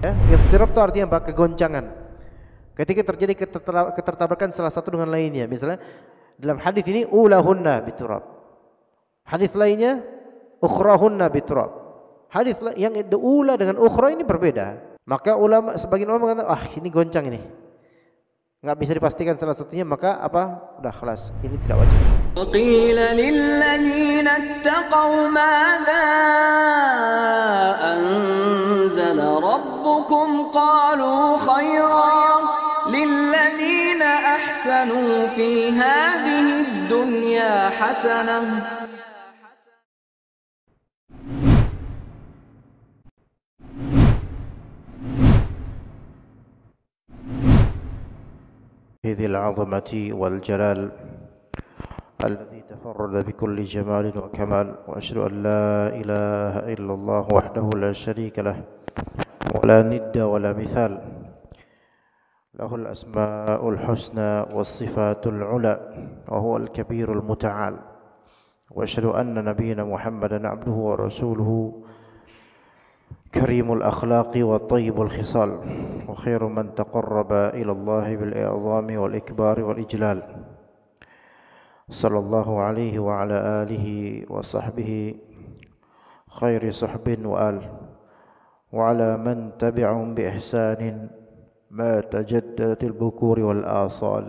Ya, Ikhtirab itu artinya apa? Kegoncangan. Ketika terjadi ketertabrakan salah satu dengan lainnya. Misalnya dalam hadis ini ulahunna biturab. Hadis lainnya ukhrahunna biturab. Hadis yang ula dengan ukhra ini berbeda. Maka ulama sebagian ulama mengatakan, "Ah, ini goncang ini." nggak bisa dipastikan salah satunya, maka apa? Udah kelas. Ini tidak wajib. Qila lil ladzina ittaqaw anzala ربكم قالوا خيرا للذين أحسنوا في هذه الدنيا حسنة ذي العظمة والجلال الذي تفرد بكل جمال وكمال وأشهد أن لا إله إلا الله وحده لا شريك له ولا ند ولا مثال له الأسماء الحسنى والصفات العلى وهو الكبير المتعال وأشهد أن نبينا محمدا عبده ورسوله كريم الأخلاق وطيب الخصال وخير من تقرب إلى الله بالإعظام والإكبار والإجلال صلى الله عليه وعلى آله وصحبه خير صحب وآل وعلى من تبعهم بإحسان ما تجددت البكور والآصال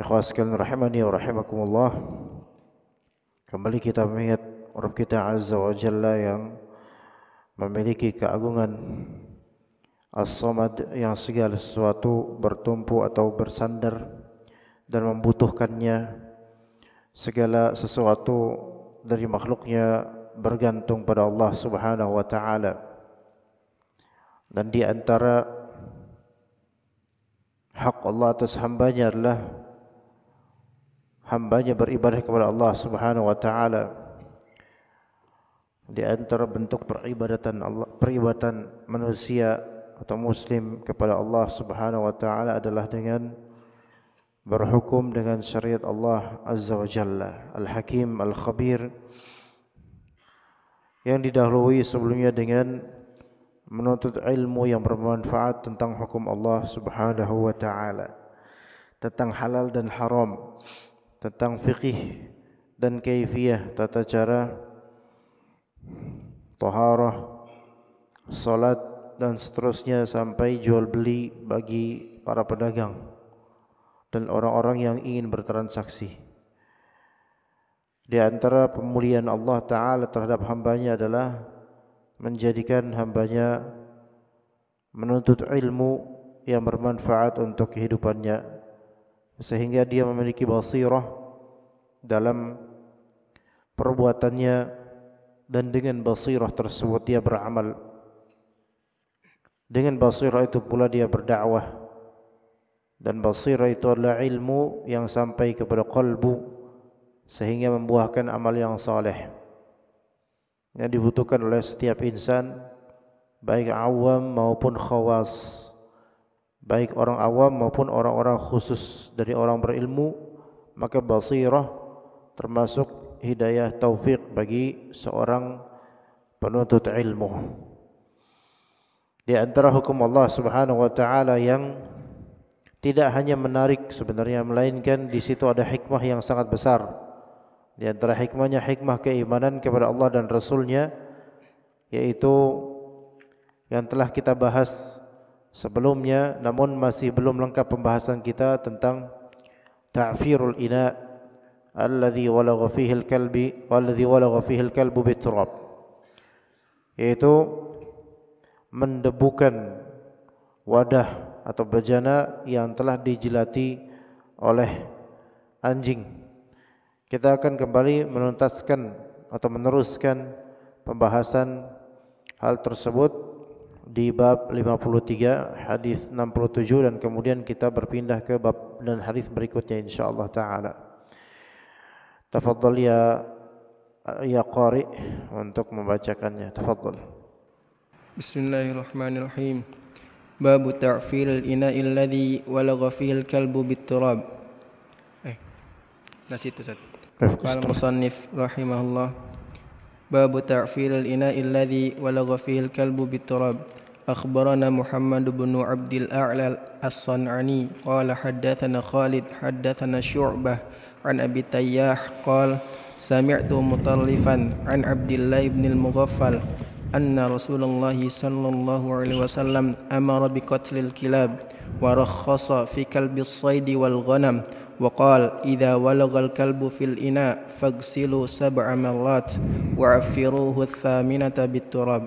إخوة rahimani wa rahimakumullah Kembali kita mengingat Rabb kita Azza wa Jalla yang memiliki keagungan As-Samad yang segala sesuatu bertumpu atau bersandar dan membutuhkannya segala sesuatu dari makhluknya bergantung pada Allah Subhanahu wa taala. Dan di antara hak Allah atas hamba-Nya adalah hamba-Nya beribadah kepada Allah Subhanahu wa taala. Di antara bentuk peribadatan Allah, peribadatan manusia atau muslim kepada Allah Subhanahu wa taala adalah dengan berhukum dengan syariat Allah Azza wa Jalla, Al-Hakim, Al-Khabir. Al-Khabir. yang didahului sebelumnya dengan menuntut ilmu yang bermanfaat tentang hukum Allah Subhanahu wa taala, tentang halal dan haram, tentang fikih dan kaifiyah tata cara taharah, salat dan seterusnya sampai jual beli bagi para pedagang dan orang-orang yang ingin bertransaksi. Di antara pemulihan Allah Ta'ala terhadap hambanya adalah menjadikan hambanya menuntut ilmu yang bermanfaat untuk kehidupannya sehingga dia memiliki basirah dalam perbuatannya dan dengan basirah tersebut dia beramal dengan basirah itu pula dia berdakwah dan basirah itu adalah ilmu yang sampai kepada qalbu sehingga membuahkan amal yang saleh yang dibutuhkan oleh setiap insan baik awam maupun khawas baik orang awam maupun orang-orang khusus dari orang berilmu maka basirah termasuk hidayah taufik bagi seorang penuntut ilmu di antara hukum Allah Subhanahu wa taala yang tidak hanya menarik sebenarnya melainkan di situ ada hikmah yang sangat besar di antara hikmahnya hikmah keimanan kepada Allah dan Rasulnya yaitu yang telah kita bahas sebelumnya namun masih belum lengkap pembahasan kita tentang ta'firul ina alladhi walagha fihi al-kalbi walladhi walagha fihi al-kalbu biturab yaitu mendebukan wadah atau bejana yang telah dijilati oleh anjing kita akan kembali menuntaskan atau meneruskan pembahasan hal tersebut di bab 53, hadis 67 dan kemudian kita berpindah ke bab dan hadis berikutnya insyaallah taala. Tafadhal ya ya qari untuk membacakannya. Tafadhal. Bismillahirrahmanirrahim. Bab ta'fil ina inai walagha fihi al-kalbu bit-turab. Eh. Nah situ satu. قال المصنف رحمه الله باب تعفير الإناء الذي ولغ فيه الكلب بالتراب أخبرنا محمد بن عبد الأعلى الصنعاني قال حدثنا خالد حدثنا شعبة عن أبي تياح قال سمعت مطرفا عن عبد الله بن المغفل أن رسول الله صلى الله عليه وسلم أمر بقتل الكلاب ورخص في كلب الصيد والغنم وقال إذا ولغ الكلب في الإناء فاغسلوا سبع مرات وعفروه الثامنة بالتراب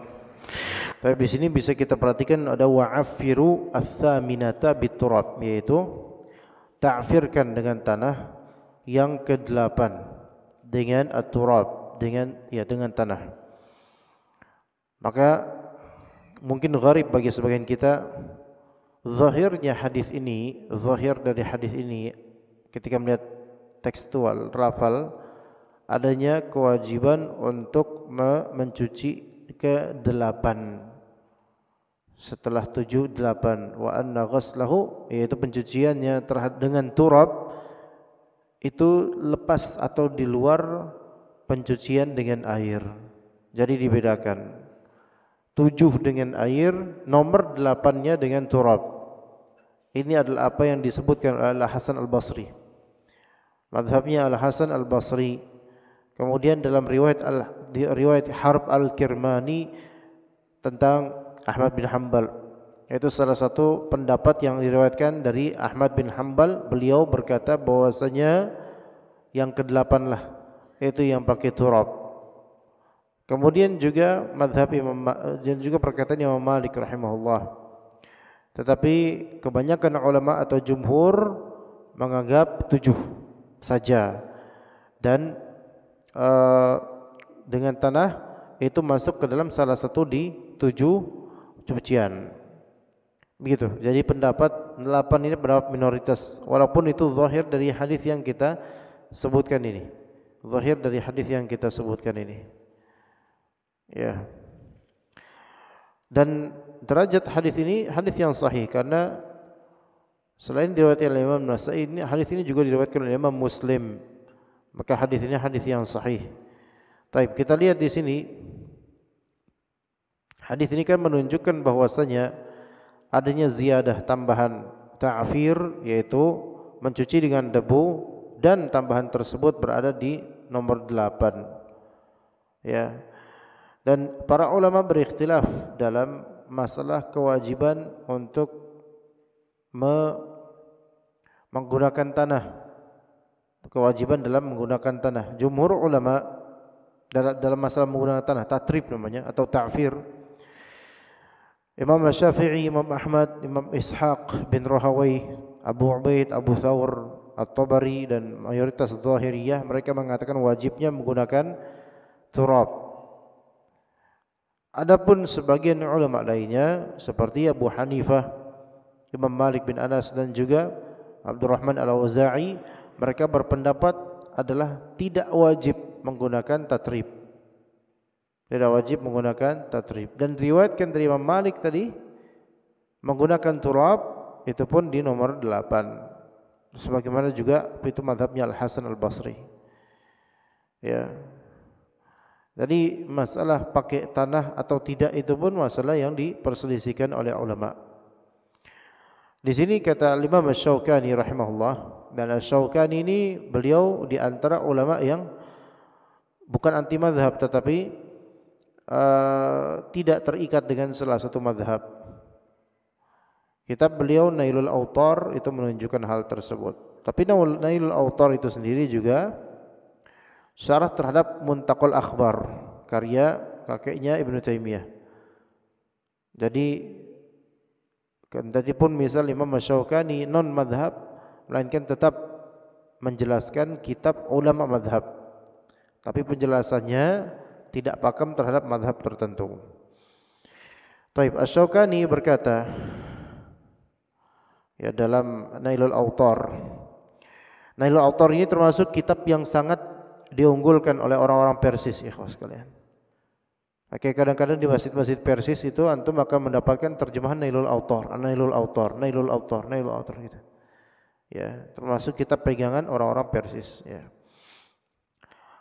Tapi di sini bisa kita perhatikan ada wa'afiru ats-tsaminata biturab yaitu ta'firkan dengan tanah yang ke-8 dengan at-turab dengan ya dengan tanah. Maka mungkin gharib bagi sebagian kita zahirnya hadis ini, zahir dari hadis ini ketika melihat tekstual rafal adanya kewajiban untuk mencuci ke delapan setelah tujuh delapan wa anna ghaslahu yaitu pencuciannya terhadap dengan turab itu lepas atau di luar pencucian dengan air jadi dibedakan tujuh dengan air nomor delapannya dengan turab ini adalah apa yang disebutkan oleh Hasan Al-Basri Madhabnya Al Hasan Al Basri. Kemudian dalam riwayat al, riwayat Harb Al Kirmani tentang Ahmad bin Hambal. Itu salah satu pendapat yang diriwayatkan dari Ahmad bin Hambal. Beliau berkata bahwasanya yang kedelapan lah itu yang pakai turab. Kemudian juga madhab Imam dan juga perkataan Imam Malik rahimahullah. Tetapi kebanyakan ulama atau jumhur menganggap tujuh saja dan uh, dengan tanah itu masuk ke dalam salah satu di tujuh cucian begitu jadi pendapat delapan ini pendapat minoritas walaupun itu zahir dari hadis yang kita sebutkan ini zahir dari hadis yang kita sebutkan ini ya dan derajat hadis ini hadis yang sahih karena Selain diriwayatkan oleh Imam Nasai, ini hadis ini juga diriwayatkan oleh Imam Muslim. Maka hadis ini hadis yang sahih. Taib, kita lihat di sini hadis ini kan menunjukkan bahwasanya adanya ziyadah tambahan ta'fir yaitu mencuci dengan debu dan tambahan tersebut berada di nomor 8. Ya. Dan para ulama berikhtilaf dalam masalah kewajiban untuk menggunakan tanah kewajiban dalam menggunakan tanah jumhur ulama dalam masalah menggunakan tanah tatrib namanya atau ta'fir Imam Syafi'i, Imam Ahmad, Imam Ishaq bin Rahawai, Abu Ubaid, Abu Thawr, At-Tabari dan mayoritas Zahiriyah mereka mengatakan wajibnya menggunakan turab. Adapun sebagian ulama lainnya seperti Abu Hanifah, Imam Malik bin Anas dan juga Abdurrahman Al-Auza'i mereka berpendapat adalah tidak wajib menggunakan tatrib. Tidak wajib menggunakan tatrib. Dan riwayatkan dari Imam Malik tadi menggunakan turab itu pun di nomor 8. Sebagaimana juga itu madhabnya Al-Hasan Al-Basri. Ya. Jadi masalah pakai tanah atau tidak itu pun masalah yang diperselisihkan oleh ulama. Di sini kata Imam Asy-Syaukani rahimahullah dan Asy-Syaukani ini beliau di antara ulama yang bukan anti madhab tetapi uh, tidak terikat dengan salah satu madhab. Kitab beliau Nailul Autar itu menunjukkan hal tersebut. Tapi Nailul Autar itu sendiri juga syarah terhadap Muntakul Akhbar karya kakeknya Ibnu Taimiyah. Jadi Kan pun misal Imam Syaukani non madhab melainkan tetap menjelaskan kitab ulama madhab. Tapi penjelasannya tidak pakem terhadap madhab tertentu. Taib Asyaukani berkata ya dalam Nailul Autor. Nailul Autor ini termasuk kitab yang sangat diunggulkan oleh orang-orang Persis ikhwas kalian. Oke, kadang-kadang di masjid-masjid Persis itu antum akan mendapatkan terjemahan Nailul Autor, Nailul Autor, Nailul Autor, Nailul Autor gitu. Ya, termasuk kitab pegangan orang-orang Persis, ya.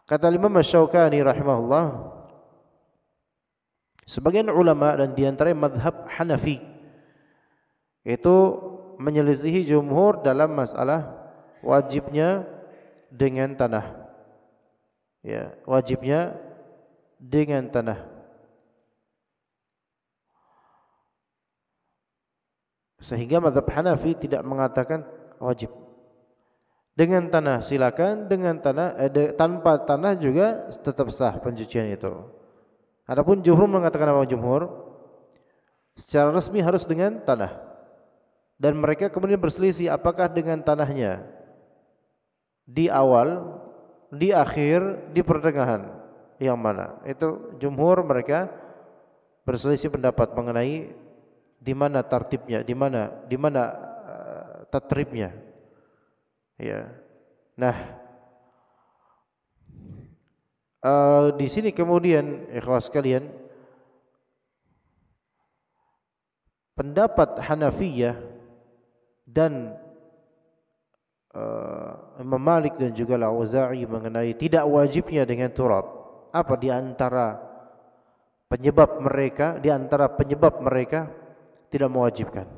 Kata Imam Asy-Syaukani rahimahullah, sebagian ulama dan diantara madhab Hanafi itu menyelisihi jumhur dalam masalah wajibnya dengan tanah. Ya, wajibnya dengan tanah. Sehingga madhab Hanafi tidak mengatakan wajib. Dengan tanah silakan, dengan tanah eh, de, tanpa tanah juga tetap sah pencucian itu. Adapun jumhur mengatakan apa jumhur? Secara resmi harus dengan tanah. Dan mereka kemudian berselisih apakah dengan tanahnya di awal, di akhir, di pertengahan yang mana? Itu jumhur mereka berselisih pendapat mengenai di mana tertibnya? di mana di mana uh, tatribnya. Ya. Nah, uh, di sini kemudian ikhwas kalian pendapat Hanafiyah dan uh, Imam Malik dan juga Al-Auza'i mengenai tidak wajibnya dengan turab. Apa di antara penyebab mereka, di antara penyebab mereka tidak mewajibkan.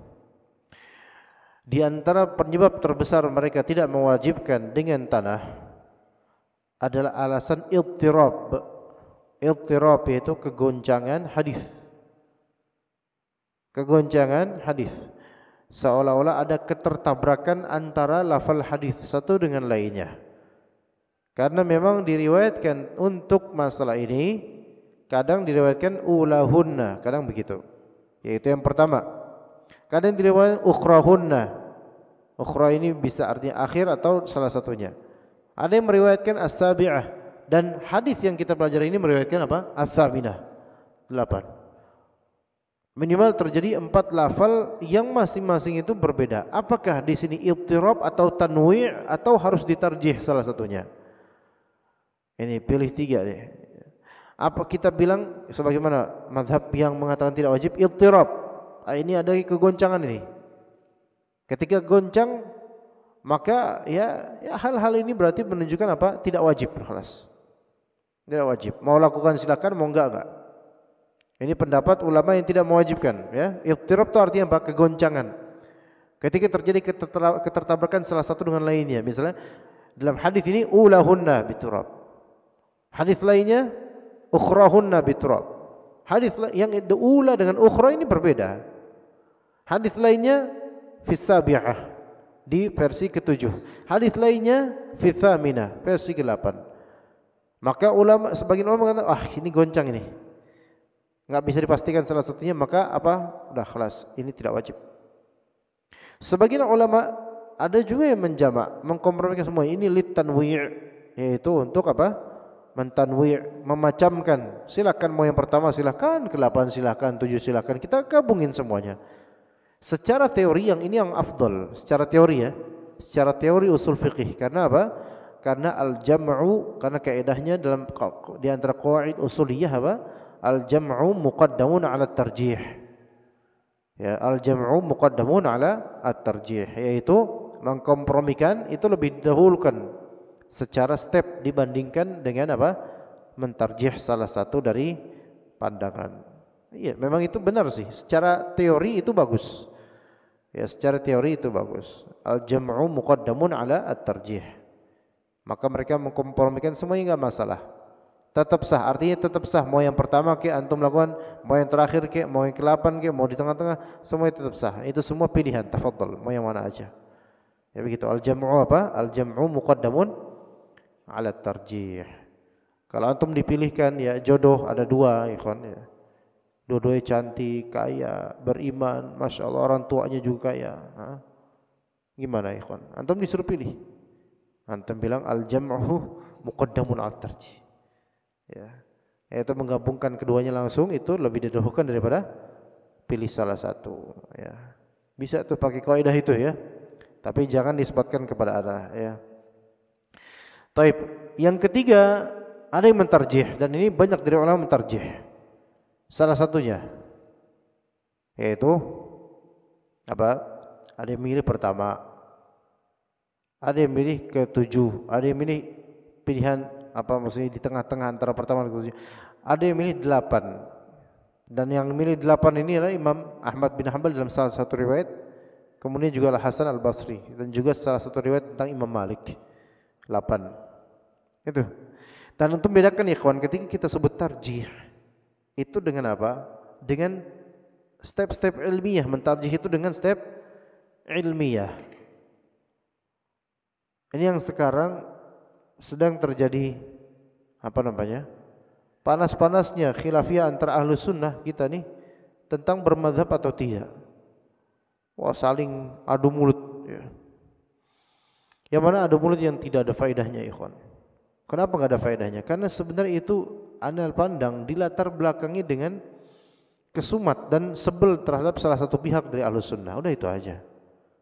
Di antara penyebab terbesar mereka tidak mewajibkan dengan tanah adalah alasan iltirab. Iltirab yaitu kegoncangan hadis. Kegoncangan hadis. Seolah-olah ada ketertabrakan antara lafal hadis satu dengan lainnya. Karena memang diriwayatkan untuk masalah ini kadang diriwayatkan ulahunna, kadang begitu. Yaitu yang pertama. Kadang diriwayatkan ukhrahunna. Ukhra ini bisa artinya akhir atau salah satunya. Ada yang meriwayatkan as-sabi'ah dan hadis yang kita pelajari ini meriwayatkan apa? As-sabinah. 8. Minimal terjadi empat lafal yang masing-masing itu berbeda. Apakah di sini iltirab atau tanwi' atau harus ditarjih salah satunya? Ini pilih tiga deh apa kita bilang sebagaimana madhab yang mengatakan tidak wajib iltirab nah, ini ada kegoncangan ini ketika goncang maka ya, ya hal-hal ya ini berarti menunjukkan apa tidak wajib berkelas tidak wajib mau lakukan silakan mau enggak enggak ini pendapat ulama yang tidak mewajibkan ya iltirab itu artinya apa kegoncangan ketika terjadi ketertabrakan salah satu dengan lainnya misalnya dalam hadis ini ulahunna biturab hadis lainnya ukhrahunna bitrab. Hadis yang ula dengan ukhra ini berbeda. Hadis lainnya fisabi'ah di versi ketujuh. Hadis lainnya Fisamina versi ke-8. Maka ulama sebagian ulama mengatakan, "Ah, ini goncang ini." Enggak bisa dipastikan salah satunya, maka apa? Udah kelas, ini tidak wajib. Sebagian ulama ada juga yang menjamak, mengkompromikan semua ini litanwi' yaitu untuk apa? mentanwi' memacamkan. Silakan mau yang pertama silakan, ke-8 silakan, 7 silakan. Kita gabungin semuanya. Secara teori yang ini yang afdol, secara teori ya. Secara teori usul fikih karena apa? Karena al-jam'u karena kaidahnya dalam di antara qawaid usuliyah apa? Al-jam'u muqaddamun 'ala tarjih. Ya, al-jam'u muqaddamun 'ala at-tarjih yaitu mengkompromikan itu lebih didahulukan secara step dibandingkan dengan apa? mentarjih salah satu dari pandangan. Iya, memang itu benar sih. Secara teori itu bagus. Ya, secara teori itu bagus. Al-jam'u muqaddamun ala at-tarjih. Maka mereka mengkompromikan semuanya enggak masalah. Tetap sah, artinya tetap sah. Mau yang pertama ke antum lakukan, mau yang terakhir ke, mau yang kelapan ke, mau di tengah-tengah, semuanya tetap sah. Itu semua pilihan, tafadhol, mau yang mana aja. Ya begitu. Al-jam'u apa? Al-jam'u muqaddamun ala tarjih. Kalau antum dipilihkan ya jodoh ada dua ikhwan ya. Dua-duanya cantik, kaya, beriman, Masya Allah orang tuanya juga kaya. Ha? Gimana ikhwan? Antum disuruh pilih. Antum bilang al-jam'u muqaddamun al tarjih. Ya. itu menggabungkan keduanya langsung itu lebih didahulukan daripada pilih salah satu ya. Bisa tuh pakai kaidah itu ya. Tapi jangan disebutkan kepada arah ya. Taib. Yang ketiga, ada yang mentarjih dan ini banyak dari ulama mentarjih. Salah satunya yaitu apa? Ada yang milih pertama, ada yang milih ketujuh, ada yang milih pilihan apa maksudnya di tengah-tengah antara pertama dan ketujuh. Ada yang milih delapan dan yang milih delapan ini adalah Imam Ahmad bin Hanbal dalam salah satu riwayat kemudian juga Al Hasan Al Basri dan juga salah satu riwayat tentang Imam Malik delapan. Itu. Dan untuk bedakan kawan ketika kita sebut tarjih itu dengan apa? Dengan step-step ilmiah, mentarjih itu dengan step ilmiah. Ini yang sekarang sedang terjadi apa namanya? Panas-panasnya khilafiyah antara ahlu sunnah kita nih tentang bermadhab atau tidak. Wah saling adu mulut. Ya. Yang mana adu mulut yang tidak ada faedahnya ikhwan. Kenapa nggak ada faedahnya? Karena sebenarnya itu anda pandang dilatar belakangi dengan kesumat dan sebel terhadap salah satu pihak dari ahlus sunnah. Udah itu aja.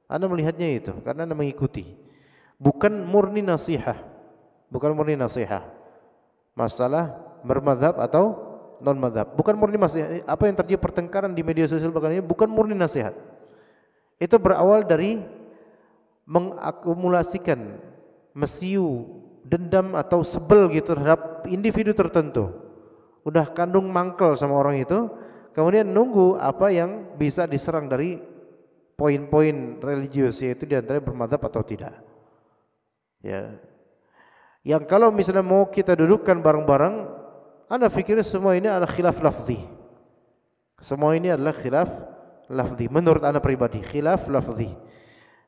Anda melihatnya itu karena Anda mengikuti. Bukan murni nasihat, Bukan murni nasihat. Masalah bermadhab atau non madhab. Bukan murni nasihat. Apa yang terjadi pertengkaran di media sosial bahkan ini bukan murni nasihat. Itu berawal dari mengakumulasikan mesiu dendam atau sebel gitu terhadap individu tertentu. Udah kandung mangkel sama orang itu, kemudian nunggu apa yang bisa diserang dari poin-poin religius yaitu diantaranya bermadhab atau tidak. Ya. Yang kalau misalnya mau kita dudukkan bareng-bareng, anda pikir semua ini adalah khilaf lafzi. Semua ini adalah khilaf lafzi menurut anda pribadi, khilaf lafzi.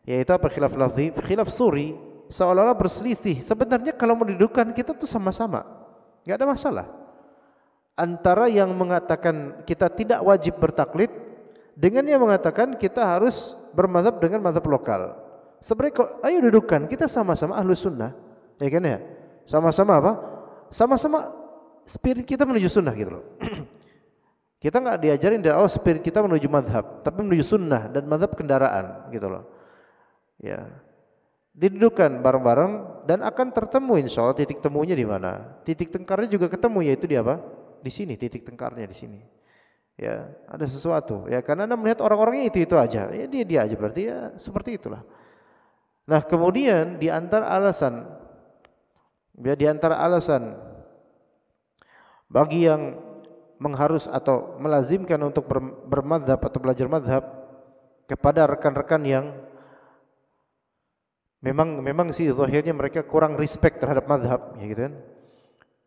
Yaitu apa khilaf lafzi? Khilaf suri seolah-olah berselisih. Sebenarnya kalau mendudukan kita tuh sama-sama. nggak ada masalah. Antara yang mengatakan kita tidak wajib bertaklid dengan yang mengatakan kita harus bermadhab dengan madhab lokal. Sebenarnya kok, ayo dudukan, kita sama-sama ahlu sunnah. Ya kan ya? Sama-sama apa? Sama-sama spirit kita menuju sunnah gitu loh. kita nggak diajarin dari awal spirit kita menuju madhab, tapi menuju sunnah dan madhab kendaraan gitu loh. Ya didudukan bareng-bareng dan akan tertemu insya Allah titik temunya di mana titik tengkarnya juga ketemu yaitu di apa di sini titik tengkarnya di sini ya ada sesuatu ya karena anda melihat orang-orangnya itu itu aja ya dia dia aja berarti ya seperti itulah nah kemudian di antara alasan ya di antara alasan bagi yang mengharus atau melazimkan untuk bermadhab atau belajar madhab kepada rekan-rekan yang Memang memang sih zahirnya mereka kurang respect terhadap madhab, ya gitu kan.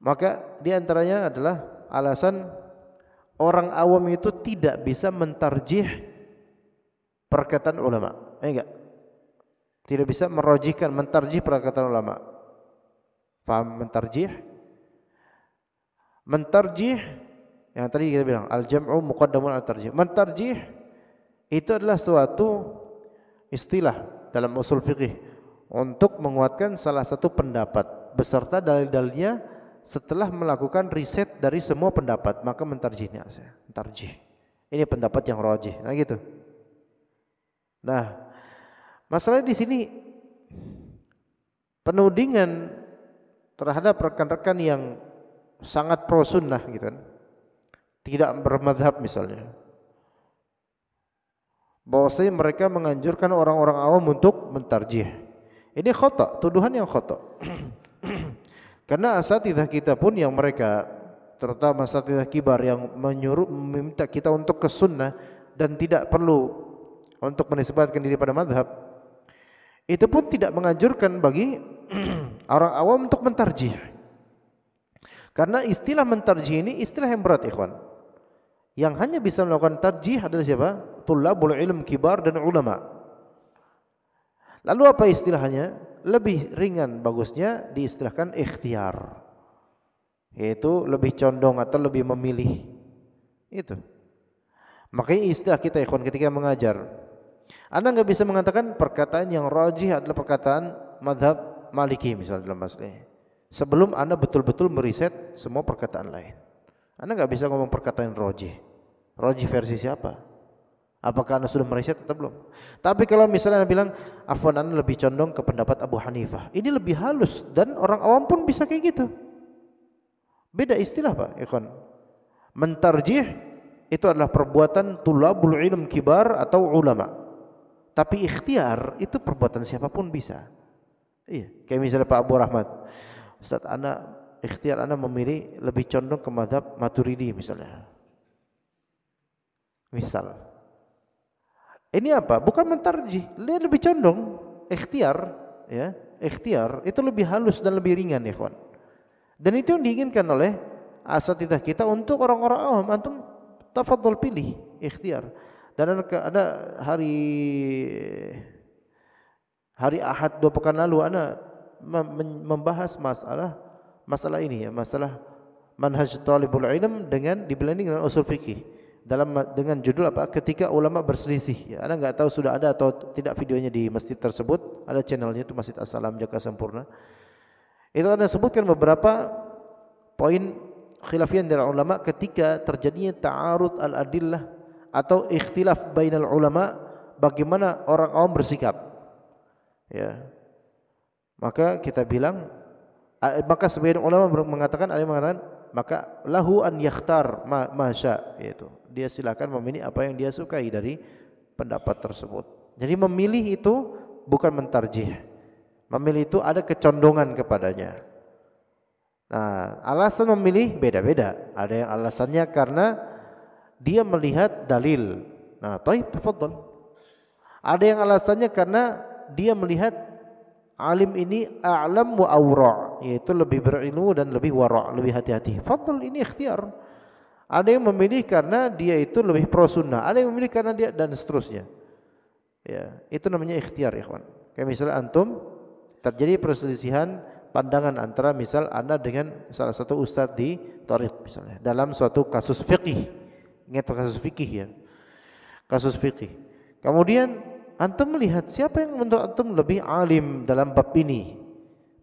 Maka di antaranya adalah alasan orang awam itu tidak bisa mentarjih perkataan ulama. Ya enggak? Tidak bisa merojihkan, mentarjih perkataan ulama. Paham mentarjih? Mentarjih yang tadi kita bilang al-jam'u muqaddamun al-tarjih. Mentarjih itu adalah suatu istilah dalam usul fikih untuk menguatkan salah satu pendapat beserta dalil-dalilnya setelah melakukan riset dari semua pendapat maka mentarjihnya saya mentarjih ini pendapat yang rojih nah gitu nah masalahnya di sini penudingan terhadap rekan-rekan yang sangat pro sunnah gitu kan tidak bermadhab misalnya bahwasanya mereka menganjurkan orang-orang awam untuk mentarjih ini khotok, tuduhan yang khotok. Karena asatidah kita pun yang mereka terutama asatidah kibar yang menyuruh meminta kita untuk ke sunnah dan tidak perlu untuk menisbatkan diri pada madhab itu pun tidak menganjurkan bagi orang awam untuk mentarjih karena istilah mentarjih ini istilah yang berat ikhwan yang hanya bisa melakukan tarjih adalah siapa? Tullabul ilm kibar dan ulama' Lalu apa istilahnya? Lebih ringan bagusnya diistilahkan ikhtiar. Yaitu lebih condong atau lebih memilih. Itu. Makanya istilah kita ikhwan ketika mengajar. Anda nggak bisa mengatakan perkataan yang rajih adalah perkataan madhab maliki misalnya dalam masalah Sebelum Anda betul-betul meriset semua perkataan lain. Anda nggak bisa ngomong perkataan roji. Roji versi siapa? Apakah Anda sudah mereset atau belum? Tapi kalau misalnya Anda bilang, Afwan Anda lebih condong ke pendapat Abu Hanifah. Ini lebih halus dan orang awam pun bisa kayak gitu. Beda istilah Pak Ikhwan. Mentarjih itu adalah perbuatan tulabul ilm kibar atau ulama. Tapi ikhtiar itu perbuatan siapapun bisa. Iya, kayak misalnya Pak Abu Rahmat. Ustaz, Anda ikhtiar Anda memilih lebih condong ke madhab maturidi misalnya. Misal. Ini apa? Bukan mentarjih, dia lebih condong ikhtiar, ya. Ikhtiar itu lebih halus dan lebih ringan, ya kon. Dan itu yang diinginkan oleh asatidah kita untuk orang-orang awam. Antum tafadhol pilih, ikhtiar. Dan ada hari hari Ahad dua pekan lalu ana membahas masalah masalah ini ya, masalah manhaj talibul ilm dengan blending dengan usul fikih dalam dengan judul apa ketika ulama berselisih ya, anda nggak tahu sudah ada atau tidak videonya di masjid tersebut ada channelnya itu masjid assalam jaka sempurna itu anda sebutkan beberapa poin khilafian dari ulama ketika terjadinya ta'arud al-adillah atau ikhtilaf bainal ulama bagaimana orang awam bersikap ya maka kita bilang maka sebagian ulama mengatakan ada yang mengatakan maka lahu an yakhtar ma masya yaitu dia silakan memilih apa yang dia sukai dari pendapat tersebut. Jadi memilih itu bukan mentarjih. Memilih itu ada kecondongan kepadanya. Nah, alasan memilih beda-beda. Ada yang alasannya karena dia melihat dalil. Nah, taib tafadhol. Ada yang alasannya karena dia melihat alim ini a'lam wa awra' yaitu lebih berilmu dan lebih warak, lebih hati-hati. Fadl ini ikhtiar. Ada yang memilih karena dia itu lebih pro sunnah, ada yang memilih karena dia dan seterusnya. Ya, itu namanya ikhtiar, ikhwan. Kayak misalnya antum terjadi perselisihan pandangan antara misal Anda dengan salah satu ustaz di Torik misalnya dalam suatu kasus fikih. Ingat kasus fikih ya. Kasus fikih. Kemudian antum melihat siapa yang menurut antum lebih alim dalam bab ini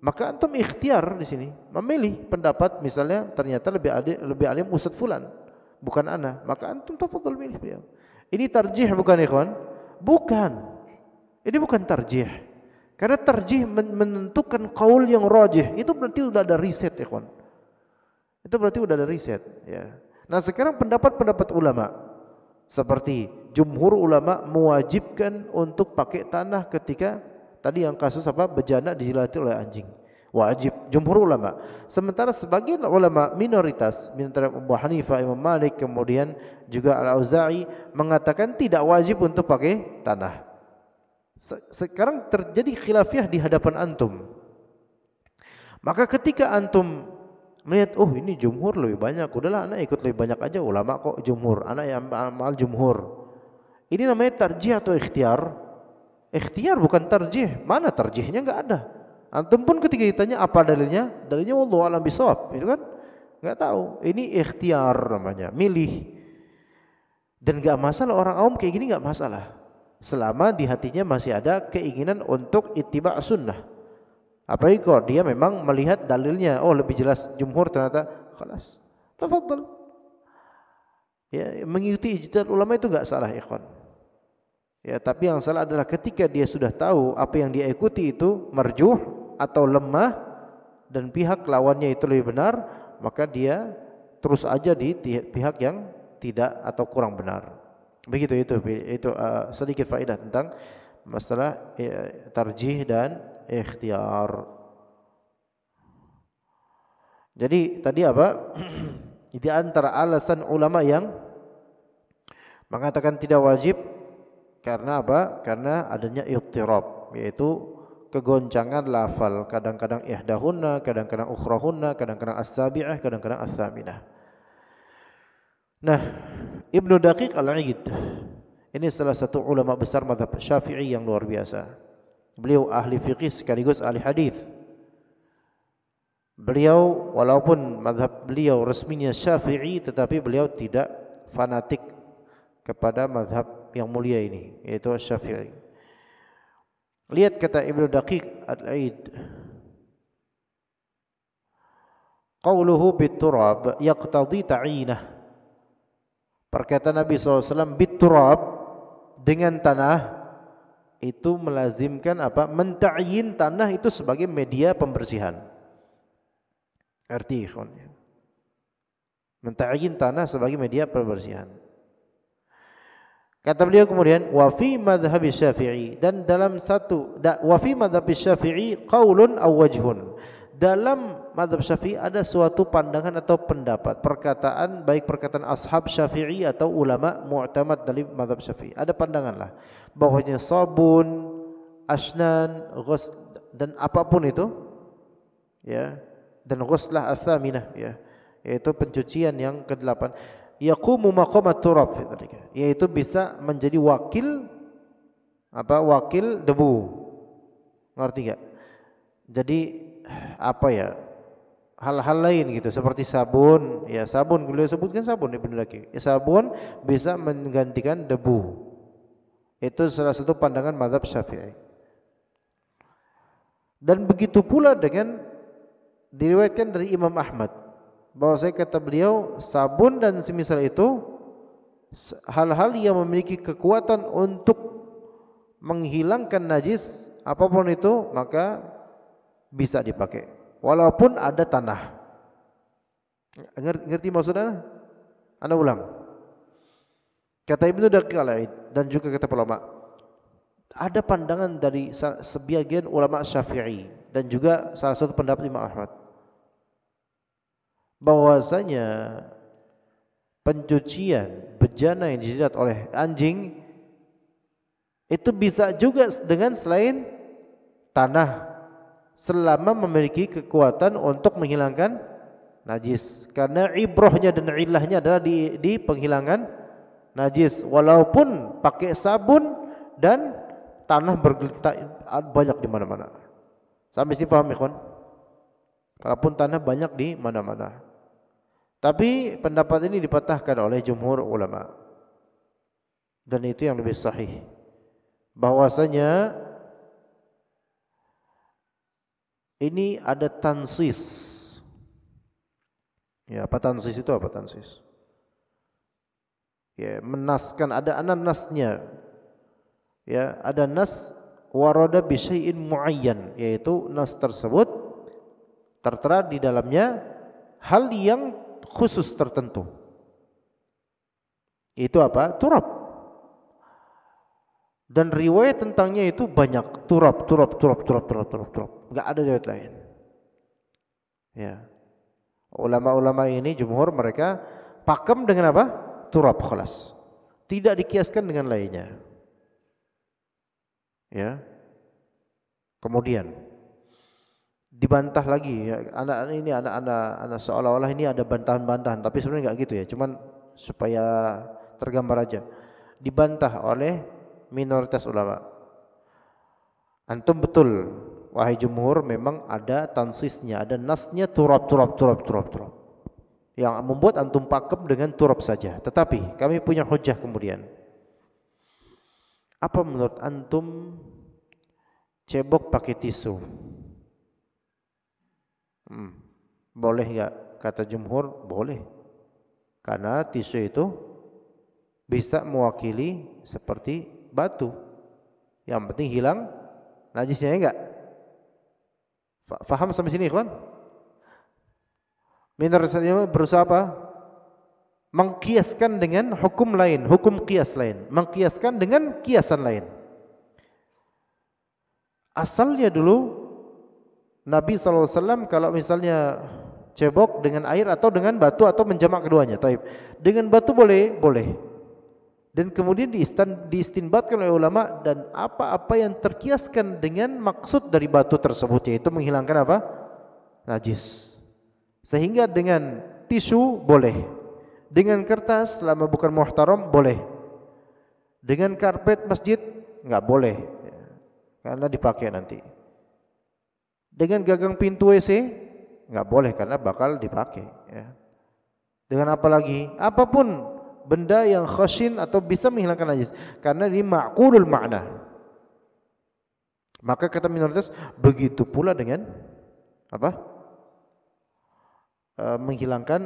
maka antum ikhtiar di sini, memilih pendapat misalnya ternyata lebih alim, lebih alim Ustaz fulan, bukan ana. Maka antum tafadhol milih beliau. Ini tarjih bukan ikhwan? Bukan. Ini bukan tarjih. Karena tarjih menentukan kaul yang rajih. Itu berarti sudah ada riset ikhwan. Itu berarti sudah ada riset, ya. Nah, sekarang pendapat-pendapat ulama seperti jumhur ulama mewajibkan untuk pakai tanah ketika Tadi yang kasus apa? Bejana dihilati oleh anjing. Wajib jumhur ulama. Sementara sebagian ulama minoritas, minoritas Abu Hanifah, Imam Malik, kemudian juga Al-Auza'i mengatakan tidak wajib untuk pakai tanah. Sekarang terjadi khilafiah di hadapan antum. Maka ketika antum melihat oh ini jumhur lebih banyak, udahlah anak ikut lebih banyak aja ulama kok jumhur, anak yang amal jumhur. Ini namanya tarjih atau ikhtiar Ikhtiar bukan tarjih. Mana tarjihnya enggak ada. Antum pun ketika ditanya apa dalilnya, dalilnya wallahu alam bisawab, itu kan? Enggak tahu. Ini ikhtiar namanya, milih. Dan enggak masalah orang awam kayak gini enggak masalah. Selama di hatinya masih ada keinginan untuk ittiba sunnah. Apalagi kalau dia memang melihat dalilnya, oh lebih jelas jumhur ternyata, kelas. Tafadhal. Ya, mengikuti ijtihad ulama itu enggak salah, ikhwan. Ya, tapi yang salah adalah ketika dia sudah tahu apa yang dia ikuti itu merjuh atau lemah dan pihak lawannya itu lebih benar, maka dia terus aja di pihak yang tidak atau kurang benar. Begitu itu itu uh, sedikit faedah tentang masalah uh, tarjih dan ikhtiar. Jadi tadi apa? di antara alasan ulama yang mengatakan tidak wajib karena apa? Karena adanya ittirab, yaitu kegoncangan lafal, kadang-kadang ihdahunna, kadang-kadang ukhrahunna, kadang-kadang as-sabi'ah, kadang-kadang as-saminah. Nah, Ibnu Daqiq Al-Aid ini salah satu ulama besar mazhab Syafi'i yang luar biasa. Beliau ahli fikih sekaligus ahli hadis. Beliau walaupun mazhab beliau resminya Syafi'i tetapi beliau tidak fanatik kepada mazhab yang mulia ini yaitu Syafi'i. Lihat kata Ibnu Daqiq Al-Aid. Qauluhu biturab turab yaqtadi ta'inah. Perkataan Nabi SAW biturab dengan tanah itu melazimkan apa? Menta'in tanah itu sebagai media pembersihan. Arti ikhwan. Mentayin tanah sebagai media pembersihan. Kata beliau kemudian wa fi madhhab Syafi'i dan dalam satu da, wa fi madhhab Syafi'i qaulun aw wajhun. Dalam madhab Syafi'i ada suatu pandangan atau pendapat, perkataan baik perkataan ashab Syafi'i atau ulama mu'tamad dari madhab Syafi'i. Ada pandanganlah bahwasanya sabun, asnan, ghusl dan apapun itu ya dan ghuslah ats ya yaitu pencucian yang ke kedelapan yaqumu maqamat turab yaitu bisa menjadi wakil apa wakil debu ngerti gak jadi apa ya hal-hal lain gitu seperti sabun ya sabun beliau sebutkan sabun Ibnu Laki ya, sabun bisa menggantikan debu itu salah satu pandangan mazhab Syafi'i dan begitu pula dengan diriwayatkan dari Imam Ahmad saya kata beliau sabun dan semisal itu hal-hal yang memiliki kekuatan untuk menghilangkan najis apapun itu maka bisa dipakai walaupun ada tanah ngerti maksudnya anda ulang kata Ibnu Daqiq dan juga kata ulama ada pandangan dari sebagian ulama Syafi'i dan juga salah satu pendapat Imam Ahmad bahwasanya pencucian bejana yang dijilat oleh anjing itu bisa juga dengan selain tanah selama memiliki kekuatan untuk menghilangkan najis karena ibrohnya dan ilahnya adalah di, di penghilangan najis walaupun pakai sabun dan tanah bergeletak banyak di mana-mana sampai sini paham ikhwan walaupun tanah banyak di mana-mana tapi pendapat ini dipatahkan oleh jumhur ulama. Dan itu yang lebih sahih. Bahwasanya ini ada tansis. Ya, apa tansis itu apa tansis? Ya, menaskan ada anak nasnya. Ya, ada nas waroda bi syai'in muayyan, yaitu nas tersebut tertera di dalamnya hal yang khusus tertentu. Itu apa? Turab. Dan riwayat tentangnya itu banyak. Turab, turab, turab, turab, turab, turab, turab. Enggak ada riwayat lain. Ya. Ulama-ulama ini jumhur mereka pakem dengan apa? Turab kelas. Tidak dikiaskan dengan lainnya. Ya. Kemudian dibantah lagi ya. anak ini anak anak anak seolah-olah ini ada bantahan-bantahan tapi sebenarnya nggak gitu ya cuman supaya tergambar aja dibantah oleh minoritas ulama antum betul wahai jumhur memang ada tansisnya ada nasnya turab turab turab turab turab yang membuat antum pakem dengan turab saja tetapi kami punya hujah kemudian apa menurut antum cebok pakai tisu Hmm. Boleh nggak? Kata jumhur, boleh. Karena tisu itu bisa mewakili seperti batu. Yang penting hilang najisnya enggak. Faham sampai sini, kawan? Minar berusaha apa? Mengkiaskan dengan hukum lain, hukum kias lain, mengkiaskan dengan kiasan lain. Asalnya dulu Nabi SAW kalau misalnya cebok dengan air atau dengan batu atau menjamak keduanya. Taib. Dengan batu boleh, boleh. Dan kemudian diistan, diistinbatkan oleh ulama dan apa-apa yang terkiaskan dengan maksud dari batu tersebut yaitu menghilangkan apa? Najis. Sehingga dengan tisu boleh. Dengan kertas selama bukan muhtaram boleh. Dengan karpet masjid enggak boleh. Ya. Karena dipakai nanti. Dengan gagang pintu WC nggak boleh karena bakal dipakai. Ya. Dengan apalagi Apapun benda yang khasin atau bisa menghilangkan najis karena ini ma'qulul makna. Maka kata minoritas begitu pula dengan apa? E, menghilangkan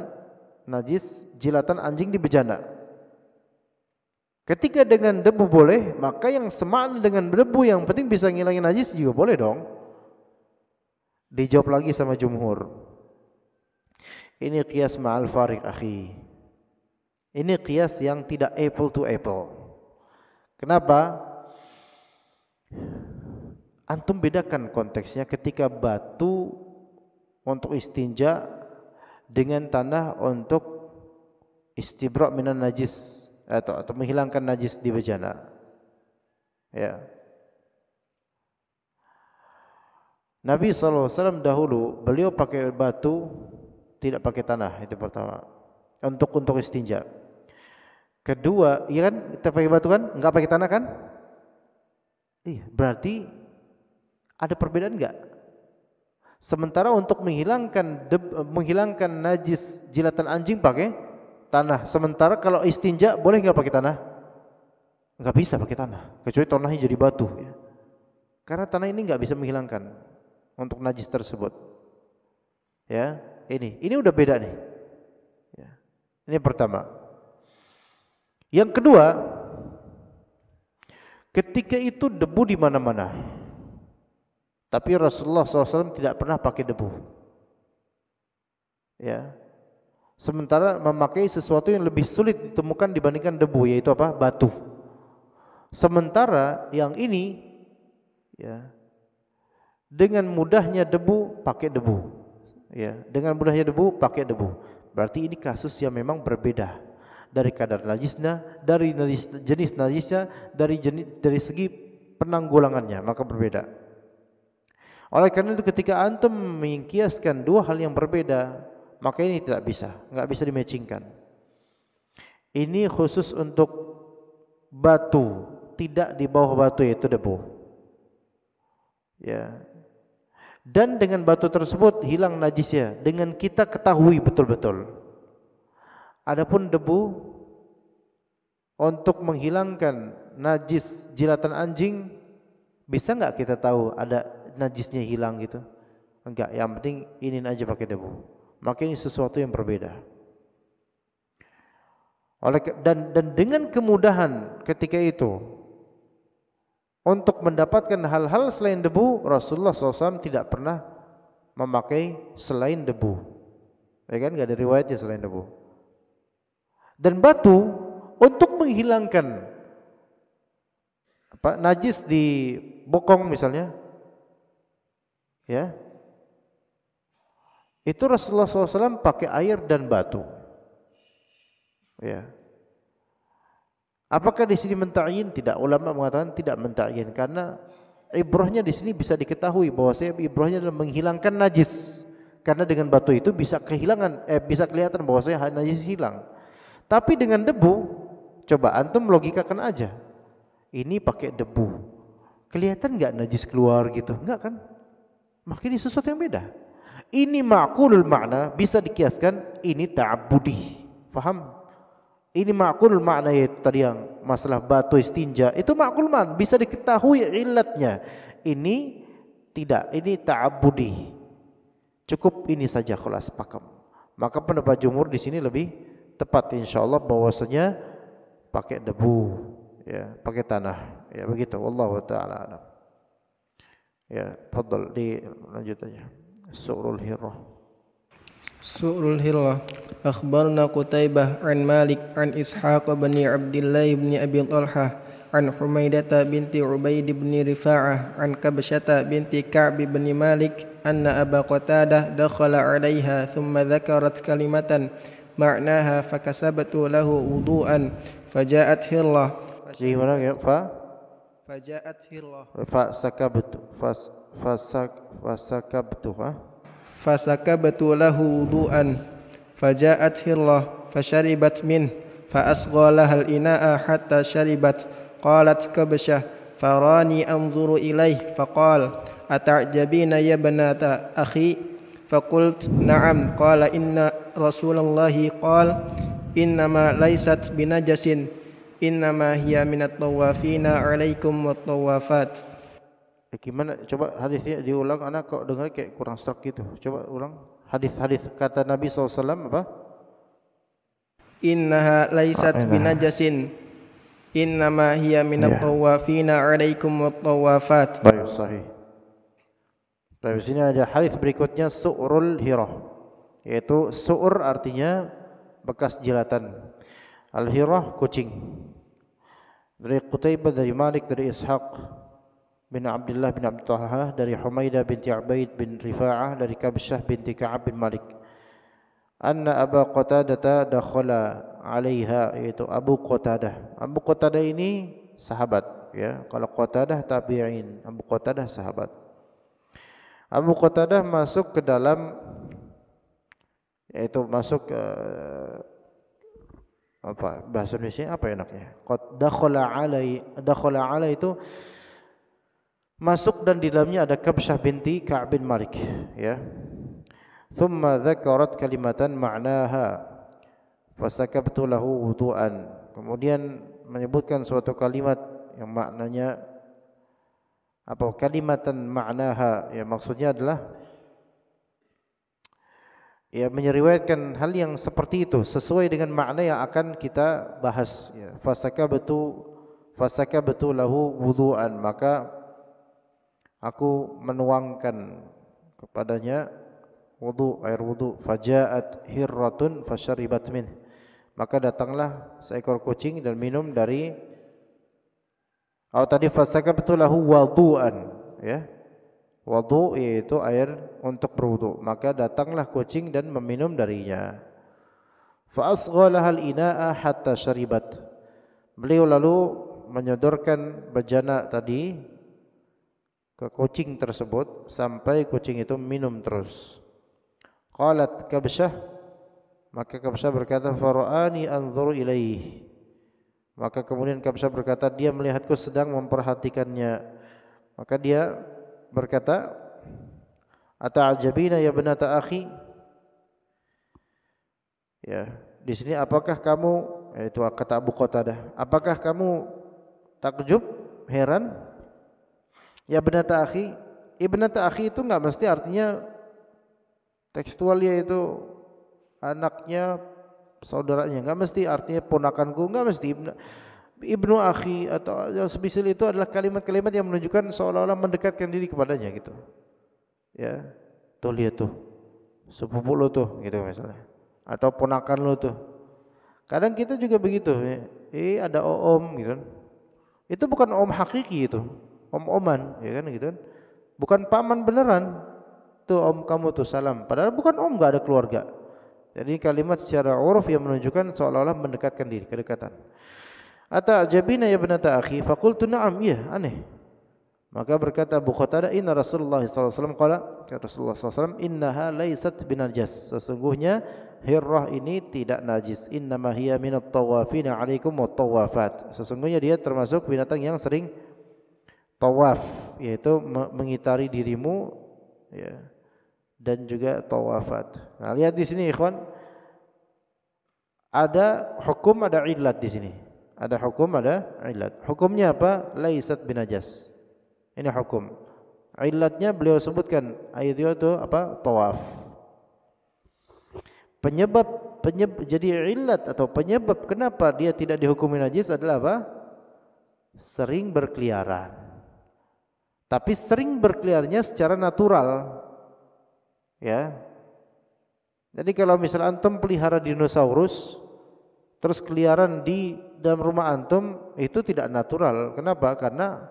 najis jilatan anjing di bejana. Ketika dengan debu boleh, maka yang semakna dengan debu yang penting bisa menghilangkan najis juga boleh dong. Dijawab lagi sama jumhur. Ini kias ma'al farik akhi. Ini kias yang tidak apple to apple. Kenapa? Antum bedakan konteksnya ketika batu untuk istinja dengan tanah untuk istibrak minan najis atau atau menghilangkan najis di bejana. Ya. Nabi SAW dahulu beliau pakai batu tidak pakai tanah itu pertama untuk untuk istinja. Kedua, iya kan kita pakai batu kan? Enggak pakai tanah kan? Iya, berarti ada perbedaan enggak? Sementara untuk menghilangkan deb, menghilangkan najis jilatan anjing pakai tanah. Sementara kalau istinja boleh enggak pakai tanah? Enggak bisa pakai tanah, kecuali tanahnya jadi batu ya. Karena tanah ini enggak bisa menghilangkan untuk najis tersebut. Ya, ini ini udah beda nih. Ya. Ini pertama. Yang kedua, ketika itu debu di mana-mana. Tapi Rasulullah SAW tidak pernah pakai debu. Ya. Sementara memakai sesuatu yang lebih sulit ditemukan dibandingkan debu yaitu apa? Batu. Sementara yang ini ya, dengan mudahnya debu, pakai debu. Ya, dengan mudahnya debu, pakai debu. Berarti ini kasus yang memang berbeda dari kadar najisnya, dari najis, jenis najisnya, dari jenis, dari segi penanggulangannya, maka berbeda. Oleh karena itu ketika antum mengkiaskan dua hal yang berbeda, maka ini tidak bisa, nggak bisa dimatchingkan. Ini khusus untuk batu, tidak di bawah batu yaitu debu. Ya, dan dengan batu tersebut hilang najisnya dengan kita ketahui betul-betul. Adapun debu untuk menghilangkan najis jilatan anjing bisa nggak kita tahu ada najisnya hilang gitu? Enggak, yang penting ini aja pakai debu. Makin sesuatu yang berbeda. Oleh dan dan dengan kemudahan ketika itu untuk mendapatkan hal-hal selain debu Rasulullah SAW tidak pernah memakai selain debu ya kan gak ada riwayatnya selain debu dan batu untuk menghilangkan apa najis di bokong misalnya ya itu Rasulullah SAW pakai air dan batu ya Apakah di sini mentayin? Tidak. Ulama mengatakan tidak mentayin karena ibrohnya di sini bisa diketahui bahwa saya ibrohnya adalah menghilangkan najis. Karena dengan batu itu bisa kehilangan eh bisa kelihatan bahwa saya najis hilang. Tapi dengan debu, coba antum logikakan aja. Ini pakai debu. Kelihatan nggak najis keluar gitu? Enggak kan? Makin ini sesuatu yang beda. Ini ma'kulul makna bisa dikiaskan ini ta'budi. Faham? Ini makul makna ya tadi yang masalah batu istinja itu makul man bisa diketahui ilatnya. Ini tidak, ini ta'abudi. Cukup ini saja kelas pakem Maka pendapat jumur di sini lebih tepat insyaallah bahwasanya pakai debu ya, pakai tanah. Ya begitu Allah taala alam. Ya, di lanjut aja. Surul Hirah. Su'ul Hillah Akhbarna Qutaybah An Malik An Ishaq Bani abdillah Ibn Abi Talha An Humaydata Binti Ubaid Ibn Rifa'ah An Kabshata Binti Ka'b Ibn Malik Anna Aba qatada Dakhala Alayha Thumma Dhakarat Kalimatan Ma'naha Fakasabatu Lahu Wudu'an Faja'at Hillah Jihwana Gimana Fa Faja'at Hillah Fa فسكبت له وضوءا فجاءت هرة فشربت منه فأسقى لها الإناء حتى شربت قالت كبشة فراني أنظر إليه فقال أتعجبين يا ابنة أخي فقلت نعم قال إن رسول الله قال إنما ليست بنجس إنما هي من الطوافين عليكم والطوافات Ya, gimana? Coba hadisnya diulang. Anak kok dengar kayak kurang serak gitu. Coba ulang. Hadis-hadis kata Nabi SAW apa? Innaha laisat binajasin. Innama hiya minat yeah. tawafina alaikum wa tawafat. Baik, sahih. Tapi sini ada hadis berikutnya su'rul hirah. Yaitu su'ur artinya bekas jilatan. Al-hirah kucing. Dari Qutaibah dari Malik dari Ishaq bin Abdullah bin Abi Talha dari Humaida binti Ubaid bin Rifa'ah dari Kabsyah binti Ka'ab bin Malik anna Abu Qatadah dakhala 'alaiha yaitu Abu Qatadah Abu Qatadah ini sahabat ya kalau Qatadah tabi'in Abu Qatadah sahabat Abu Qatadah masuk ke dalam yaitu masuk uh, apa bahasa Indonesia apa enaknya dakhala alai dakhala alai itu masuk dan di dalamnya ada Kabsah binti Ka'ab bin Malik ya thumma dzakarat kalimatan ma'naha fasakabtu lahu wudu'an kemudian menyebutkan suatu kalimat yang maknanya apa kalimatan ma'naha ya maksudnya adalah ya menyeriwayatkan hal yang seperti itu sesuai dengan makna yang akan kita bahas ya fasakabtu fasakabtu lahu wudu'an maka aku menuangkan kepadanya wudu air wudu fajaat hirratun fasyaribat min maka datanglah seekor kucing dan minum dari atau tadi fasakabtu lahu wadu'an ya wudu yaitu air untuk berwudu maka datanglah kucing dan meminum darinya fa asghalaha al-ina'a hatta syaribat beliau lalu menyodorkan bejana tadi ke kucing tersebut sampai kucing itu minum terus. Qalat Kabsah maka Kabsah berkata faraani anzur ilaih. Maka kemudian Kabsah berkata dia melihatku sedang memperhatikannya. Maka dia berkata Ata'ajabina ya benata akhi? Ya, di sini apakah kamu ya, itu kata Abu Qatadah, apakah kamu takjub, heran Ya tak akhi, ibnata akhi itu enggak mesti artinya tekstual yaitu anaknya saudaranya, enggak mesti artinya ponakanku, enggak mesti ibnu ibnu akhi atau yang sebisil itu adalah kalimat-kalimat yang menunjukkan seolah-olah mendekatkan diri kepadanya gitu. Ya. Tuh lihat tuh. Sepupu lo tuh gitu misalnya. Atau ponakan lo tuh. Kadang kita juga begitu ya. Eh ada om gitu. Kan. Itu bukan om hakiki itu om-oman, ya kan gitu kan. Bukan paman beneran. Tuh om kamu tuh salam. Padahal bukan om, enggak ada keluarga. Jadi kalimat secara uruf yang menunjukkan seolah-olah mendekatkan diri, kedekatan. Ata'jabina ya benata akhi, faqultu na'am, iya, aneh. Maka berkata Abu Khotada, "Inna Rasulullah sallallahu alaihi wasallam qala, kata Rasulullah sallallahu "Innaha laysat binajas." Sesungguhnya hirrah ini tidak najis. Inna ma hiya minat tawafina 'alaikum wa tawafat. Sesungguhnya dia termasuk binatang yang sering tawaf yaitu mengitari dirimu ya dan juga tawafat. Nah, lihat di sini ikhwan ada hukum ada ilat di sini. Ada hukum ada ilat. Hukumnya apa? Laisat binajas. Ini hukum. Ilatnya beliau sebutkan ayat itu apa? Tawaf. Penyebab penyebab jadi ilat atau penyebab kenapa dia tidak dihukumi najis adalah apa? Sering berkeliaran tapi sering berkeliarnya secara natural. Ya. Jadi kalau misalnya antum pelihara dinosaurus terus keliaran di dalam rumah antum itu tidak natural. Kenapa? Karena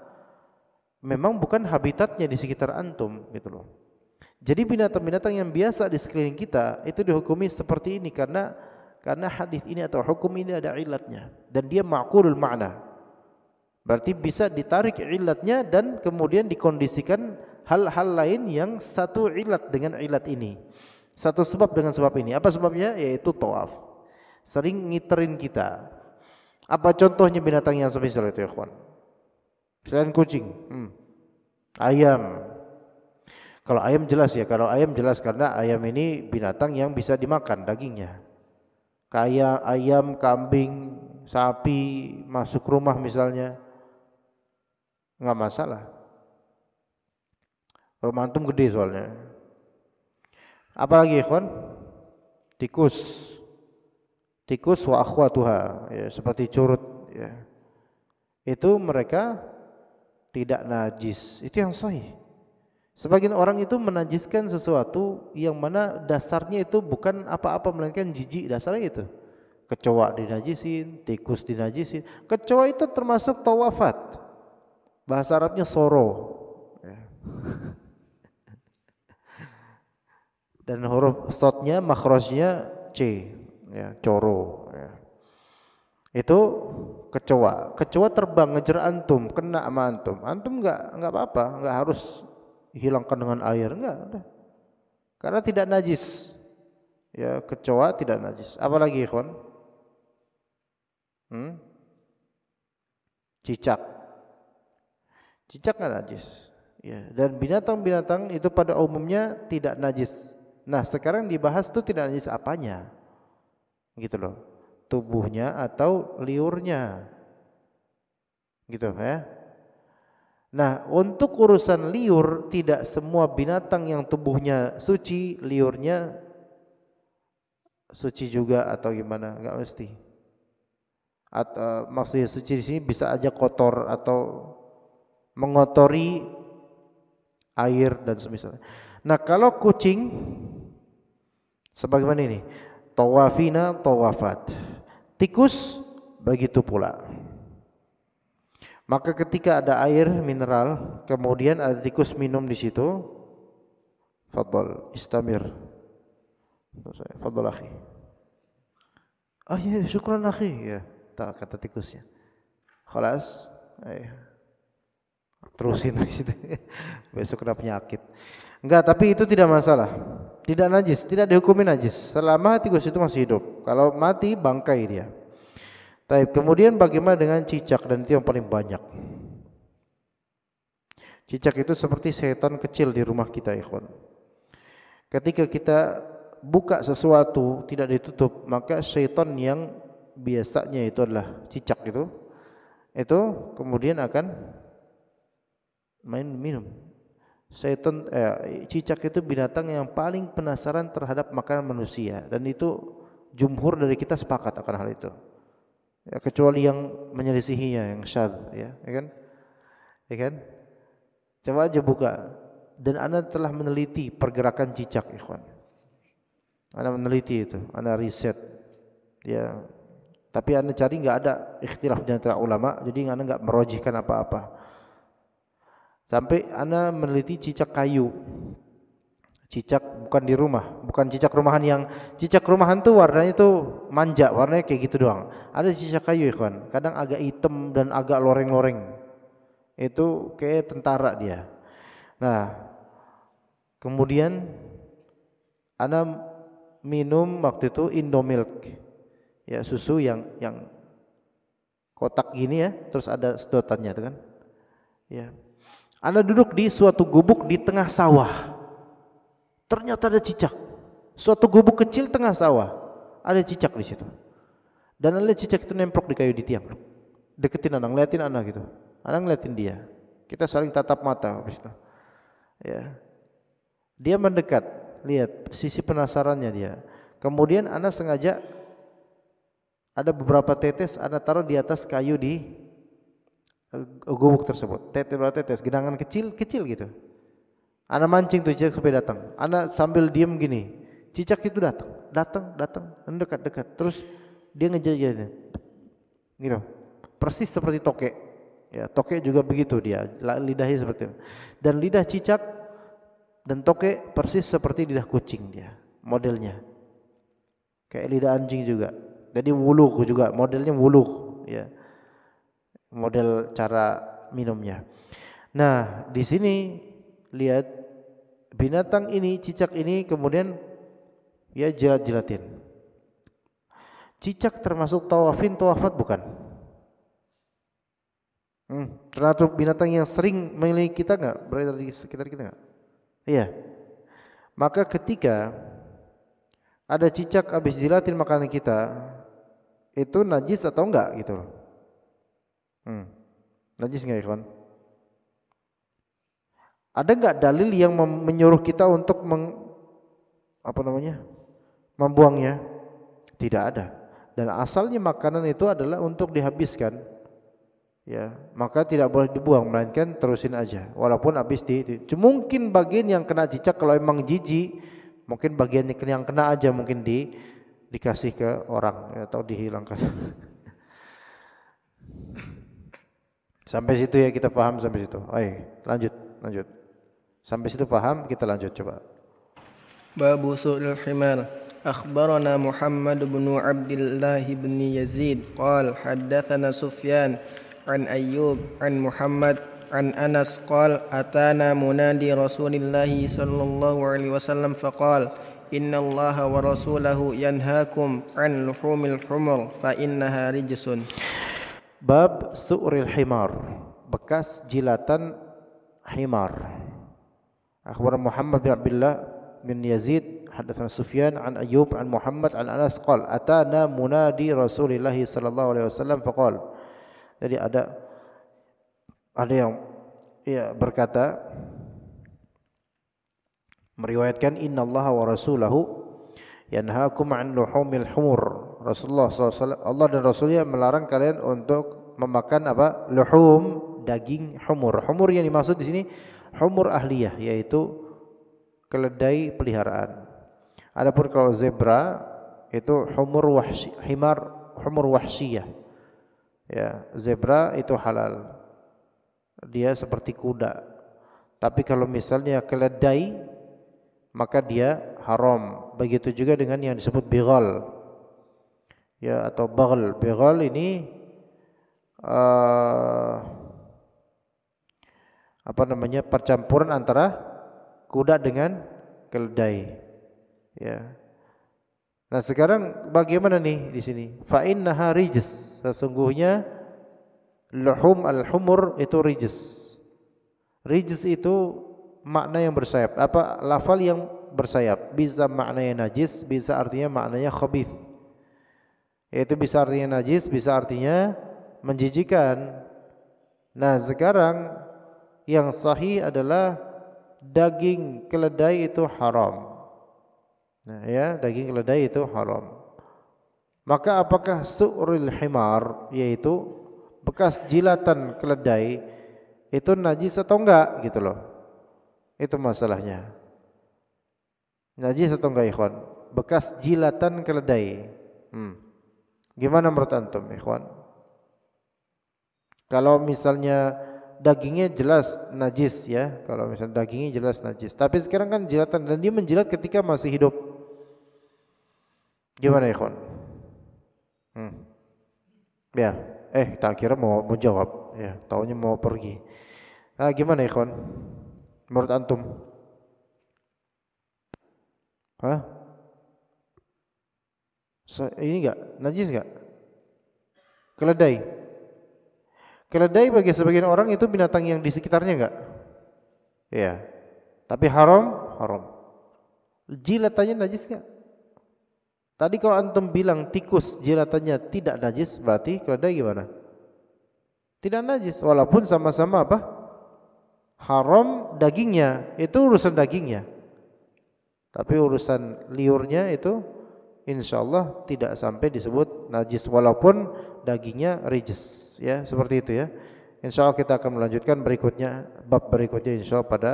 memang bukan habitatnya di sekitar antum gitu loh. Jadi binatang-binatang yang biasa di sekeliling kita itu dihukumi seperti ini karena karena hadis ini atau hukum ini ada ilatnya dan dia makulul ma'na. Berarti bisa ditarik ilatnya dan kemudian dikondisikan hal-hal lain yang satu ilat dengan ilat ini. Satu sebab dengan sebab ini. Apa sebabnya? Yaitu tawaf. Sering ngiterin kita. Apa contohnya binatang yang spesial itu ya kawan? Selain kucing. Hmm. Ayam. Kalau ayam jelas ya, kalau ayam jelas karena ayam ini binatang yang bisa dimakan dagingnya. Kayak ayam, kambing, sapi masuk rumah misalnya nggak masalah. Rumah antum gede soalnya. Apalagi ikhwan? Tikus. Tikus wa akhwatuha, ya, seperti curut, ya. Itu mereka tidak najis. Itu yang sahih. Sebagian orang itu menajiskan sesuatu yang mana dasarnya itu bukan apa-apa melainkan jijik dasarnya itu. Kecoa dinajisin, tikus dinajisin. Kecoa itu termasuk tawafat. Bahasa Arabnya soro. Ya. Dan huruf sotnya, makrosnya C, ya, coro. Ya. Itu kecoa. Kecoa terbang ngejar antum, kena sama antum. Antum nggak nggak apa-apa, nggak harus hilangkan dengan air, enggak. Udah. Karena tidak najis. Ya, kecoa tidak najis. Apalagi, ikhwan? Hmm? Cicak. Cicak kan najis. Ya, dan binatang-binatang itu pada umumnya tidak najis. Nah, sekarang dibahas tuh tidak najis apanya. Gitu loh. Tubuhnya atau liurnya. Gitu ya. Nah, untuk urusan liur tidak semua binatang yang tubuhnya suci, liurnya suci juga atau gimana? Enggak mesti. atau eh, maksudnya suci di sini bisa aja kotor atau mengotori air dan semisalnya. Nah, kalau kucing sebagaimana ini, tawafina tawafat. Tikus begitu pula. Maka ketika ada air mineral, kemudian ada tikus minum di situ, fadl istamir. Fadl akhi. Ah ya, syukran akhi ya. Tak kata tikusnya. Khalas. Ayo. Eh, terusin gitu. besok kena penyakit enggak tapi itu tidak masalah tidak najis tidak dihukumi najis selama tikus itu masih hidup kalau mati bangkai dia tapi kemudian bagaimana dengan cicak dan itu yang paling banyak cicak itu seperti setan kecil di rumah kita ikhwan ketika kita buka sesuatu tidak ditutup maka setan yang biasanya itu adalah cicak itu itu kemudian akan main minum. Setan eh, cicak itu binatang yang paling penasaran terhadap makanan manusia dan itu jumhur dari kita sepakat akan hal itu. Ya, kecuali yang menyelisihinya yang syadz ya, ya kan? Ya kan? Coba aja buka dan anda telah meneliti pergerakan cicak ikhwan. Anda meneliti itu, anda riset. Ya. Tapi anda cari nggak ada ikhtilaf di antara ulama, jadi anda nggak merojihkan apa-apa. Sampai ana meneliti cicak kayu. Cicak bukan di rumah, bukan cicak rumahan yang cicak rumahan tuh warnanya tuh manja, warnanya kayak gitu doang. Ada cicak kayu ikhwan, kadang agak hitam dan agak loreng-loreng. Itu kayak tentara dia. Nah, kemudian ana minum waktu itu Indomilk. Ya, susu yang yang kotak gini ya, terus ada sedotannya itu kan. Ya. Anda duduk di suatu gubuk di tengah sawah. Ternyata ada cicak. Suatu gubuk kecil tengah sawah. Ada cicak di situ. Dan Anda cicak itu nemplok di kayu di tiang. Deketin anak, ngeliatin anak gitu. Anak ngeliatin dia. Kita saling tatap mata habis itu. Ya. Dia mendekat, lihat sisi penasarannya dia. Kemudian anak sengaja ada beberapa tetes anak taruh di atas kayu di gubuk tersebut. Tetes berarti tetes, genangan kecil kecil gitu. Anda mancing tuh cicak sampai datang. Anda sambil diem gini, cicak itu datang, datang, datang, dekat-dekat. Terus dia ngejar-ngejar gitu. Persis seperti tokek. Ya, tokek juga begitu dia, lidahnya seperti itu. Dan lidah cicak dan tokek persis seperti lidah kucing dia, modelnya. Kayak lidah anjing juga. Jadi wuluk juga, modelnya wuluk ya model cara minumnya. Nah, di sini lihat binatang ini, cicak ini kemudian ya jilat-jilatin. Cicak termasuk tawafin, tawafat bukan? Hmm, termasuk binatang yang sering memiliki kita enggak? berada di sekitar kita enggak? Iya. Maka ketika ada cicak habis jilatin makanan kita, itu najis atau enggak gitu loh. Hmm. Najis nggak ikhwan? Ada nggak dalil yang menyuruh kita untuk meng, apa namanya membuangnya? Tidak ada. Dan asalnya makanan itu adalah untuk dihabiskan. Ya, maka tidak boleh dibuang melainkan terusin aja walaupun habis di itu. Mungkin bagian yang kena cicak kalau emang jijik, mungkin bagian yang kena aja mungkin di dikasih ke orang atau dihilangkan. Sampai situ ya kita paham sampai situ. Oi, lanjut, lanjut. Sampai situ paham, kita lanjut coba. Babu su'il himar. أخبرنا محمد بن عبد الله بن يزيد قال حدثنا سفيان عن أيوب عن محمد عن أنس قال أتانا منادي رسول الله صلى الله عليه وسلم فقال إن الله ورسوله ينهاكم عن لحوم الحمر فإنها رجس Bab su'ril himar, bekas jilatan himar. Akhbar Muhammad bin Abdullah bin Yazid hadatsana Sufyan an Ayub an Muhammad an Anas qala atana munadi Rasulillah sallallahu alaihi wasallam faqala jadi ada ada yang ya berkata meriwayatkan Inna Allah wa rasulahu yanhaakum an luhumil humur Rasulullah SAW, Allah dan Rasulnya melarang kalian untuk memakan apa? Luhum, daging humur. Humur yang dimaksud di sini humur ahliyah yaitu keledai peliharaan. Adapun kalau zebra itu humur wahsi, himar humur wahsiyah. Ya, zebra itu halal. Dia seperti kuda. Tapi kalau misalnya keledai maka dia haram. Begitu juga dengan yang disebut bighal ya atau bagel, bagel ini uh, apa namanya? percampuran antara kuda dengan keledai. Ya. Nah, sekarang bagaimana nih di sini? Fa innaha Sesungguhnya luhum al-humur itu rijs. Rijs itu makna yang bersayap. Apa lafal yang bersayap? Bisa maknanya najis, bisa artinya maknanya khabith. Itu bisa artinya najis, bisa artinya menjijikan. Nah, sekarang yang sahih adalah daging keledai itu haram. Nah, ya, daging keledai itu haram. Maka apakah su'ril himar yaitu bekas jilatan keledai itu najis atau enggak gitu loh. Itu masalahnya. Najis atau enggak ikhwan? Bekas jilatan keledai. Hmm. Gimana menurut antum, ikhwan? Kalau misalnya dagingnya jelas najis ya, kalau misalnya dagingnya jelas najis. Tapi sekarang kan jilatan dan dia menjilat ketika masih hidup. Gimana, ikhwan? Hmm. Ya, eh tak kira mau mau jawab, ya, taunya mau pergi. ah gimana, ikhwan? Menurut antum? Hah? ini enggak? Najis enggak? Keledai. Keledai bagi sebagian orang itu binatang yang di sekitarnya enggak? Iya. Tapi haram, haram. Jilatannya najis enggak? Tadi kalau antum bilang tikus jilatannya tidak najis, berarti keledai gimana? Tidak najis walaupun sama-sama apa? Haram dagingnya, itu urusan dagingnya. Tapi urusan liurnya itu insya Allah tidak sampai disebut najis walaupun dagingnya rijis ya seperti itu ya insya Allah kita akan melanjutkan berikutnya bab berikutnya insya Allah pada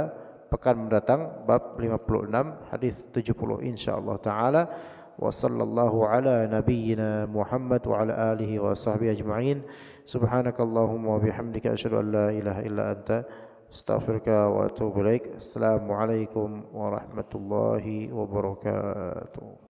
pekan mendatang bab 56 hadis 70 insya Allah taala wa sallallahu ala nabiyyina Muhammad wa ala alihi wa sahbihi ajma'in subhanakallahumma wa bihamdika asyhadu an la ilaha illa anta astaghfiruka wa atubu ilaik alaikum warahmatullahi wabarakatuh